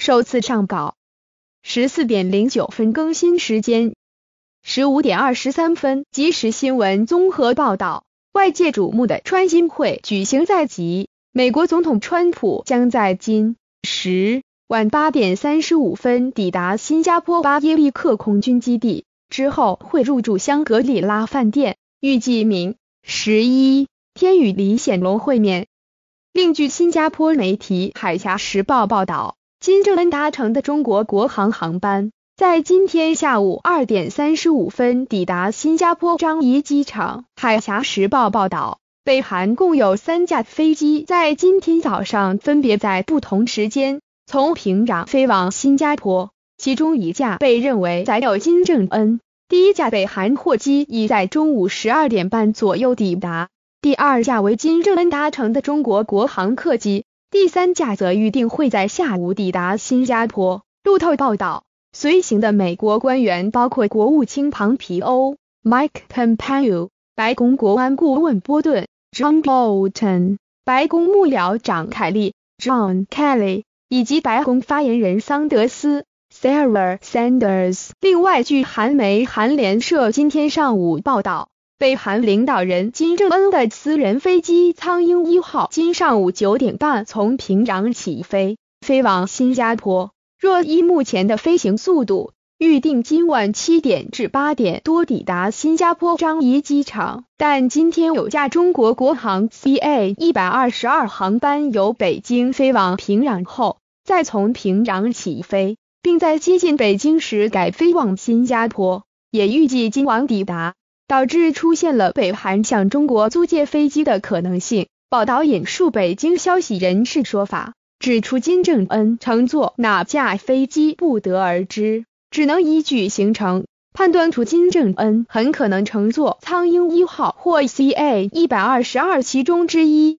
首次上稿十四点零九分更新时间十五点二十三分即时新闻综合报道：外界瞩目的川新会举行在即，美国总统川普将在今十晚八点三十五分抵达新加坡巴耶利克空军基地，之后会入住香格里拉饭店，预计明十一天与李显龙会面。另据新加坡媒体《海峡时报》报道。金正恩搭乘的中国国航航班在今天下午二点三十五分抵达新加坡樟宜机场。海峡时报报道，北韩共有三架飞机在今天早上分别在不同时间从平壤飞往新加坡，其中一架被认为载有金正恩。第一架北韩货机已在中午十二点半左右抵达，第二架为金正恩搭乘的中国国航客机。第三架则预定会在下午抵达新加坡。路透报道，随行的美国官员包括国务卿庞皮欧 Mike Pompeo、白宫国安顾问波顿 John Bolton、白宫幕僚长凯利 John Kelly 以及白宫发言人桑德斯 Sarah Sanders。另外，据韩媒、韩联社今天上午报道。北韩领导人金正恩的私人飞机“苍鹰一号”今上午九点半从平壤起飞，飞往新加坡。若依目前的飞行速度，预定今晚七点至八点多抵达新加坡樟宜机场。但今天有架中国国航 CA 一百二十二航班由北京飞往平壤后，再从平壤起飞，并在接近北京时改飞往新加坡，也预计今晚抵达。导致出现了北韩向中国租借飞机的可能性。报道引述北京消息人士说法，指出金正恩乘坐哪架飞机不得而知，只能依据行程判断出金正恩很可能乘坐苍鹰一号或 CA 一百二十二其中之一。